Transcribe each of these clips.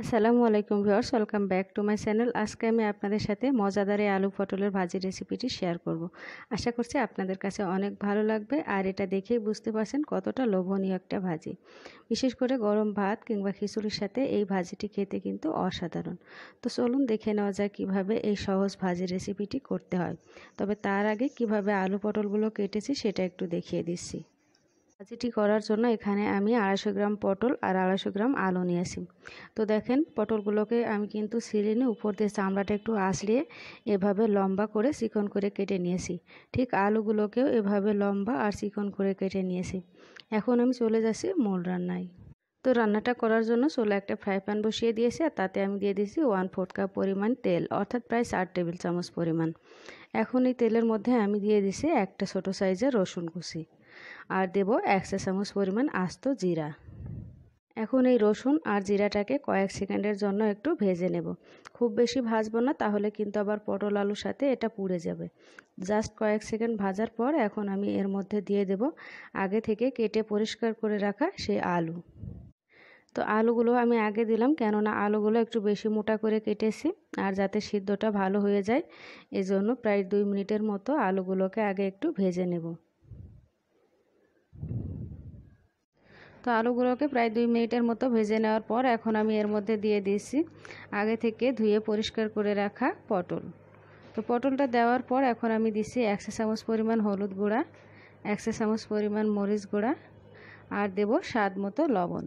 আসসালামু আলাইকুম viewers welcome back to my channel আজকে আমি আপনাদের সাথে মজাদারে আলু পটলের ভাজি রেসিপিটি শেয়ার করব আশা করছি আপনাদের কাছে অনেক ভালো লাগবে আর এটা দেখেই বুঝতে পারছেন কতটা লোভনীয় একটা ভাজি বিশেষ করে গরম ভাত কিংবা খিচুড়ির সাথে এই ভাজিটি খেতে কিন্তু অসাধারণ তো চলুন দেখে নেওয়া যায় কিভাবে এই সহজ ভাজি রেসিপিটি করতে হয় তবে তার আগে কিভাবে আলু পটলগুলো কেটেছি সেটা একটু দেখিয়ে দিচ্ছি ভাজিটি করার জন্য এখানে আমি আড়াইশো গ্রাম পটল আর আড়াইশো গ্রাম আলু নিয়ে তো দেখেন পটলগুলোকে আমি কিন্তু সিলে নিয়ে উপর দিয়ে চামড়াটা একটু আঁচড়িয়ে এভাবে লম্বা করে চিকন করে কেটে নিয়েছি ঠিক আলুগুলোকেও এভাবে লম্বা আর চিকন করে কেটে নিয়েছি এখন আমি চলে যাচ্ছি মূল রান্নায় তো রান্নাটা করার জন্য চলে একটা ফ্রাই প্যান বসিয়ে দিয়েছি আর তাতে আমি দিয়ে দিয়েছি ওয়ান ফোর্থ কাপ পরিমাণ তেল অর্থাৎ প্রায় চার টেবিল চামচ পরিমাণ এখন এই তেলের মধ্যে আমি দিয়ে দিছি একটা ছোটো সাইজের রসুন কুচি আর দেব এক চা চামচ পরিমাণ আস্ত জিরা এখন এই রসুন আর জিরাটাকে কয়েক সেকেন্ডের জন্য একটু ভেজে নেব খুব বেশি ভাজবো না তাহলে কিন্তু আবার পটল আলুর সাথে এটা পুড়ে যাবে জাস্ট কয়েক সেকেন্ড ভাজার পর এখন আমি এর মধ্যে দিয়ে দেব আগে থেকে কেটে পরিষ্কার করে রাখা সেই আলু তো আলুগুলো আমি আগে দিলাম কেননা আলুগুলো একটু বেশি মোটা করে কেটেছি আর যাতে সিদ্ধটা ভালো হয়ে যায় এজন্য প্রায় দুই মিনিটের মতো আলুগুলোকে আগে একটু ভেজে নেব তো আলুগুলোকে প্রায় দুই মিনিটের মতো ভেজে নেওয়ার পর এখন আমি এর মধ্যে দিয়ে দিয়েছি আগে থেকে ধুয়ে পরিষ্কার করে রাখা পটল তো পটলটা দেওয়ার পর এখন আমি দিছি একশো চামচ পরিমাণ হলুদ গুঁড়া একশো চামচ পরিমাণ মরিচ গুঁড়া আর দেব স্বাদ মতো লবণ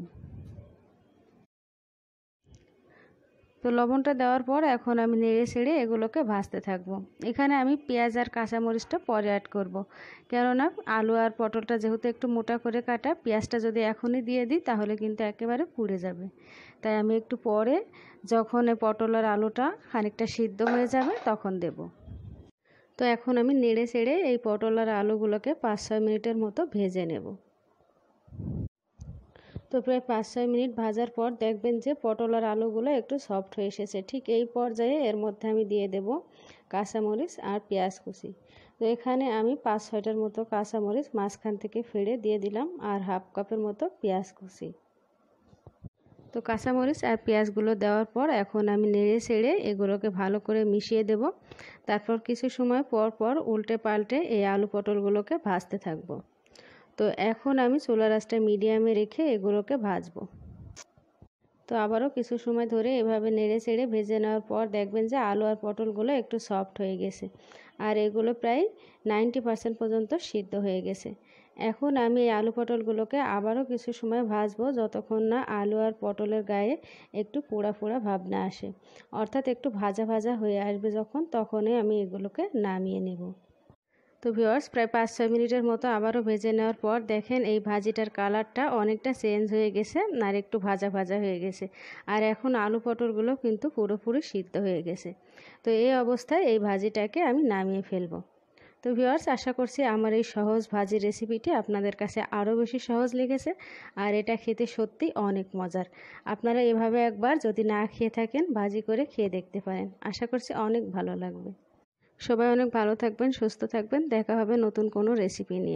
তো লবণটা দেওয়ার পর এখন আমি নেড়ে সেড়ে এগুলোকে ভাজতে থাকব। এখানে আমি পেঁয়াজ আর কাঁচামরিচটা পরে অ্যাড করব। কেননা আলু আর পটলটা যেহেতু একটু মোটা করে কাটা পেঁয়াজটা যদি এখনই দিয়ে দিই তাহলে কিন্তু একেবারে পুড়ে যাবে তাই আমি একটু পরে যখন পটল আর আলুটা খানিকটা সিদ্ধ হয়ে যাবে তখন দেব তো এখন আমি নেড়ে সেড়ে এই পটল আর আলুগুলোকে পাঁচ ছয় মিনিটের মতো ভেজে নেব তো প্রায় পাঁচ ছয় মিনিট ভাজার পর দেখবেন যে পটল আর আলুগুলো একটু সফট হয়ে এসেছে ঠিক এই পর্যায়ে এর মধ্যে আমি দিয়ে দেব কাঁচামরিচ আর পেঁয়াজ কুচি তো এখানে আমি পাঁচ ছয়টার মতো কাঁচামরিচ মাঝখান থেকে ফেড়ে দিয়ে দিলাম আর হাফ কাপের মতো পেঁয়াজ কুচি তো কাঁচামরিচ আর পেঁয়াজগুলো দেওয়ার পর এখন আমি নেড়ে সেড়ে এগুলোকে ভালো করে মিশিয়ে দেব তারপর কিছু সময় পর পর উল্টে পাল্টে এই আলু পটলগুলোকে ভাজতে থাকবো তো এখন আমি চোলা আঁচটা মিডিয়ামে রেখে এগুলোকে ভাজবো তো আবারও কিছু সময় ধরে এভাবে নেড়ে চেড়ে ভেজে নেওয়ার পর দেখবেন যে আলু আর পটলগুলো একটু সফট হয়ে গেছে আর এগুলো প্রায় নাইনটি পার্সেন্ট পর্যন্ত সিদ্ধ হয়ে গেছে এখন আমি এই আলু পটলগুলোকে আবারও কিছু সময় ভাজবো যতক্ষণ না আলু আর পটলের গায়ে একটু পোড়া পোড়া ভাবনা আসে অর্থাৎ একটু ভাজা ভাজা হয়ে আসবে যখন তখনই আমি এগুলোকে নামিয়ে নেব তো ভিওয়ার্স প্রায় পাঁচ ছয় মিনিটের মতো আবারও ভেজে নেওয়ার পর দেখেন এই ভাজিটার কালারটা অনেকটা চেঞ্জ হয়ে গেছে আর একটু ভাজা ভাজা হয়ে গেছে আর এখন আলু পটলগুলো কিন্তু পুরোপুরি সিদ্ধ হয়ে গেছে তো এই অবস্থায় এই ভাজিটাকে আমি নামিয়ে ফেলবো তো ভিওয়ার্স আশা করছি আমার এই সহজ ভাজি রেসিপিটি আপনাদের কাছে আরও বেশি সহজ লেগেছে আর এটা খেতে সত্যি অনেক মজার আপনারা এভাবে একবার যদি না খেয়ে থাকেন ভাজি করে খেয়ে দেখতে পারেন আশা করছি অনেক ভালো লাগবে সবাই অনেক ভালো থাকবেন সুস্থ থাকবেন দেখা হবে নতুন কোনো রেসিপি নিয়ে